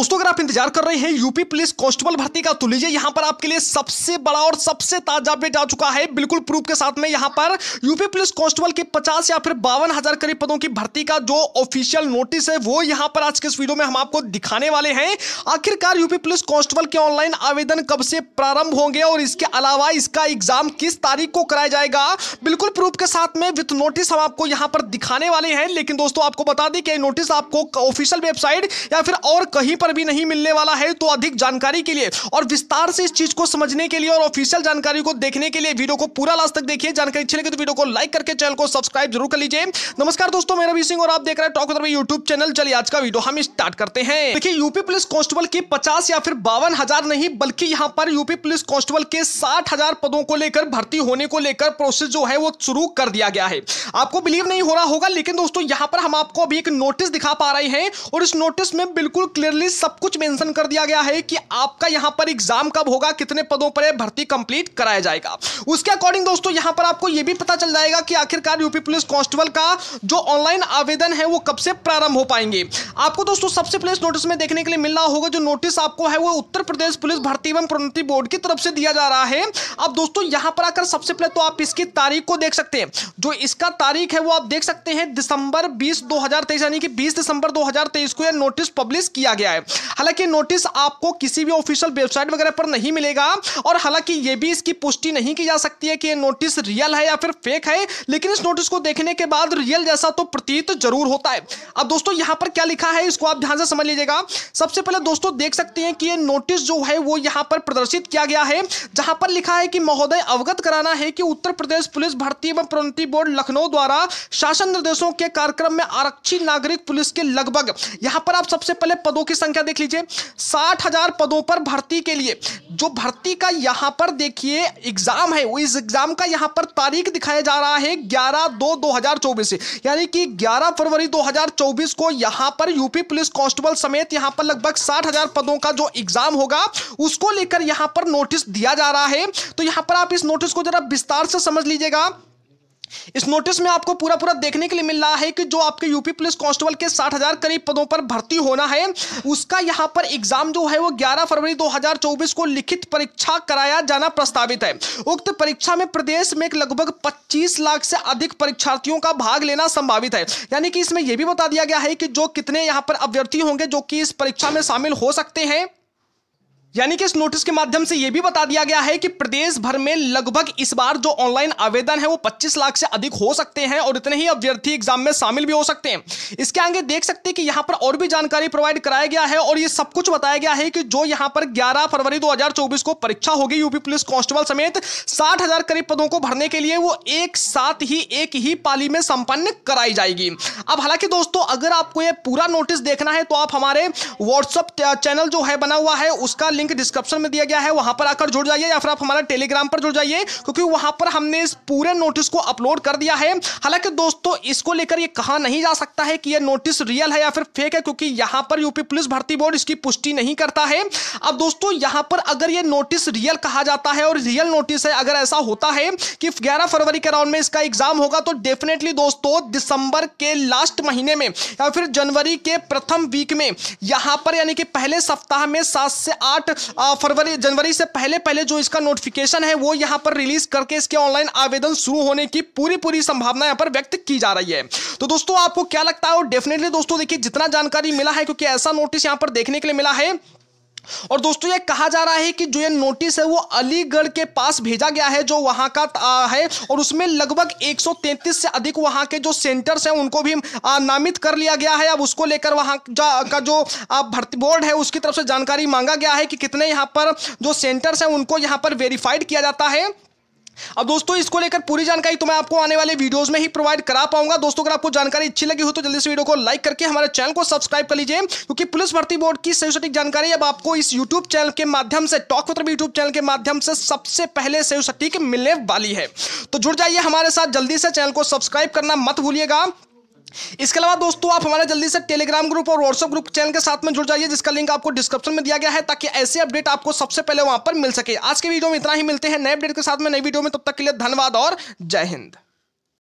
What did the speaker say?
दोस्तों अगर आप इंतजार कर रहे हैं यूपी पुलिस कांस्टेबल भर्ती का तो लीजिए यहां पर आपके लिए सबसे बड़ा और सबसे ताजा अपडेट आ चुका है बिल्कुल प्रूफ के साथ में यहां पर यूपी पुलिस कांस्टेबल के 50 या फिर बावन हजार करीब पदों की भर्ती का जो ऑफिशियल नोटिस है वो यहां पर आज के इस वीडियो में हम आपको दिखाने वाले हैं आखिरकार यूपी पुलिस कांस्टेबल के ऑनलाइन आवेदन कब से प्रारंभ होंगे और इसके अलावा इसका एग्जाम किस तारीख को कराया जाएगा बिल्कुल प्रूफ के साथ में विथ नोटिस हम आपको यहां पर दिखाने वाले हैं लेकिन दोस्तों आपको बता दें कि नोटिस आपको ऑफिशियल वेबसाइट या फिर और कहीं पर पर भी नहीं मिलने वाला है तो अधिक जानकारी के लिए और विस्तार से इस चीज को समझने के लिए और ऑफिशियल जानकारी को देखने के लिए वीडियो को पूरा लास्ट तक देखिए जानकारी अच्छी लगे तो वीडियो को लाइक करके चैनल को सब्सक्राइब जरूर कर लीजिए नमस्कार दोस्तों मेरा भी सिंह और आप देख रहे हैं टॉक उत्तर यूट्यूब चैनल चलिए आज का वीडियो हम स्टार्ट करते हैं देखिए यूपी पुलिस कांस्टेबल की पचास या फिर बावन नहीं बल्कि यहाँ पर यूपी पुलिस कांस्टेबल के साठ पदों को लेकर भर्ती होने को लेकर प्रोसेस जो है वो शुरू कर दिया गया है आपको बिलीव नहीं हो रहा होगा लेकिन दोस्तों यहाँ पर हम आपको अभी एक नोटिस दिखा पा रहे हैं और इस नोटिस में बिल्कुल क्लियरली सब कुछ मेंशन कर दिया गया है कि आपका यहां पर एग्जाम कब होगा कितने पदों पर भर्ती कंप्लीट कराया जाएगा उसके अकॉर्डिंग दोस्तों यहां पर आपको यह भी पता चल जाएगा कि आखिरकार यूपी पुलिस कांस्टेबल का जो ऑनलाइन आवेदन है वो कब से प्रारंभ हो पाएंगे आपको दोस्तों सबसे पहले नोटिस में देखने के लिए मिल होगा जो नोटिस आपको है वो उत्तर प्रदेश पुलिस भर्ती एवं प्रोन्नति बोर्ड की तरफ से दिया जा रहा है अब दोस्तों यहां पर आकर सबसे पहले तो आप इसकी तारीख को देख सकते हैं जो इसका तारीख है वो आप देख सकते हैं दिसंबर बीस दो यानी कि बीस दिसंबर दो को यह नोटिस पब्लिश किया गया है हालांकि नोटिस आपको किसी भी ऑफिशियल वेबसाइट वगैरह पर नहीं मिलेगा और हालांकि ये भी इसकी पुष्टि नहीं की जा सकती है कि ये नोटिस रियल है या फिर फेक है लेकिन इस नोटिस को देखने के बाद रियल जैसा तो प्रतीत जरूर होता है अब दोस्तों यहां पर क्या लिखा है इसको आप ध्यान से समझ लीजिएगा सबसे पहले दोस्तों देख सकते हैं कि ये नोटिस जो है वो यहां पर प्रदर्शित किया गया है जहां पर लिखा है कि महोदय अवगत कराना है कि उत्तर प्रदेश पुलिस भर्ती एवं प्रोन्नति बोर्ड लखनऊ द्वारा शासन निर्देशों के कार्यक्रम में आरक्षी नागरिक पुलिस के लगभग यहां पर आप सबसे पहले पदों की संख्या देख लीजिए साठ हजार पदों पर भर्ती के लिए जो भर्ती का यहां पर देखिए एग्जाम है इस एग्जाम का यहां पर तारीख दिखाया जा रहा है ग्यारह दो दो हजार चौबीस यानी कि ग्यारह फरवरी दो हजार चौबीस को यहां पर यूपी पुलिस कांस्टेबल समेत यहां पर लगभग साठ हजार पदों का जो एग्जाम होगा उसको लेकर यहां पर नोटिस दिया जा रहा है तो यहां पर आप इस नोटिस को जरा विस्तार से समझ लीजिएगा इस नोटिस में आपको पूरा पूरा देखने के लिए मिल रहा है कि जो आपके यूपी पुलिस कांस्टेबल के साठ हजार करीब पदों पर भर्ती होना है उसका यहाँ पर एग्जाम जो है वो 11 फरवरी 2024 को लिखित परीक्षा कराया जाना प्रस्तावित है उक्त परीक्षा में प्रदेश में लगभग 25 लाख से अधिक परीक्षार्थियों का भाग लेना संभावित है यानी कि इसमें यह भी बता दिया गया है कि जो कितने यहाँ पर अभ्यर्थी होंगे जो कि इस परीक्षा में शामिल हो सकते हैं यानी कि इस नोटिस के माध्यम से यह भी बता दिया गया है कि प्रदेश भर में लगभग इस बार जो ऑनलाइन आवेदन है वो 25 लाख से अधिक हो सकते हैं और इतने ही अभ्यर्थी एग्जाम में शामिल भी हो सकते हैं इसके आगे देख सकते हैं कि यहाँ पर और भी जानकारी प्रोवाइड कराया गया है और ये सब कुछ बताया गया है कि जो यहाँ पर ग्यारह फरवरी दो को परीक्षा होगी यूपी पुलिस कांस्टेबल समेत साठ करीब पदों को भरने के लिए वो एक साथ ही एक ही पाली में संपन्न कराई जाएगी अब हालांकि दोस्तों अगर आपको यह पूरा नोटिस देखना है तो आप हमारे व्हाट्सअप चैनल जो है बना हुआ है उसका लिंक डिस्क्रिप्शन में दिया गया है वहां पर आकर जुड़ जाइए या फिर आप हमारा टेलीग्राम पर जुड़ जाइए क्योंकि वहां पर हमने इस पूरे नोटिस को अपलोड कर दिया है हालांकि दोस्तों इसको लेकर ये कहा नहीं जा सकता है कि यह नोटिस रियल है या फिर फेक है क्योंकि यहां पर यूपी पुलिस भर्ती बोर्ड इसकी पुष्टि नहीं करता है अब दोस्तों यहां पर अगर यह नोटिस रियल कहा जाता है और रियल नोटिस है अगर ऐसा होता है कि ग्यारह फरवरी के राउंड में इसका एग्जाम होगा तो डेफिनेटली दोस्तों दिसंबर के लास्ट महीने में या फिर जनवरी के प्रथम वीक में यहां पर यानी कि पहले सप्ताह में सात से आठ फरवरी जनवरी से पहले पहले जो इसका नोटिफिकेशन है वो यहां पर रिलीज करके इसके ऑनलाइन आवेदन शुरू होने की पूरी पूरी संभावना यहां पर व्यक्त की जा रही है तो दोस्तों आपको क्या लगता है और डेफिनेटली दोस्तों देखिए जितना जानकारी मिला है क्योंकि ऐसा नोटिस यहां पर देखने के लिए मिला है और दोस्तों ये कहा जा रहा है कि जो ये नोटिस है वो अलीगढ़ के पास भेजा गया है जो वहां का है और उसमें लगभग 133 से अधिक वहां के जो सेंटर्स हैं उनको भी नामित कर लिया गया है अब उसको लेकर वहां का जो भर्ती बोर्ड है उसकी तरफ से जानकारी मांगा गया है कि कितने यहां पर जो सेंटर्स हैं उनको यहां पर वेरीफाइड किया जाता है अब दोस्तों इसको लेकर पूरी जानकारी तो मैं आपको आने वाले वीडियोस में ही प्रोवाइड करा पाऊंगा दोस्तों अगर आपको जानकारी अच्छी लगी हो तो जल्दी से वीडियो को लाइक करके हमारे चैनल को सब्सक्राइब कर लीजिए क्योंकि पुलिस भर्ती बोर्ड की सही सटीक जानकारी अब आपको इस यूट्यूब चैनल के माध्यम से टॉक मतलब यूट्यूब चैनल के माध्यम से सबसे पहले सही सटीक मिलने वाली है तो जुड़ जाइए हमारे साथ जल्दी से चैनल को सब्सक्राइब करना मत भूलिएगा इसके अलावा दोस्तों आप हमारे जल्दी से टेलीग्राम ग्रुप और व्हाट्सएप ग्रुप चैनल के साथ में जुड़ जाइए जिसका लिंक आपको डिस्क्रिप्शन में दिया गया है ताकि ऐसे अपडेट आपको सबसे पहले वहां पर मिल सके आज के वीडियो में इतना ही मिलते हैं नए अपडेट के साथ में नई वीडियो में तब तक के लिए धन्यवाद और जय हिंद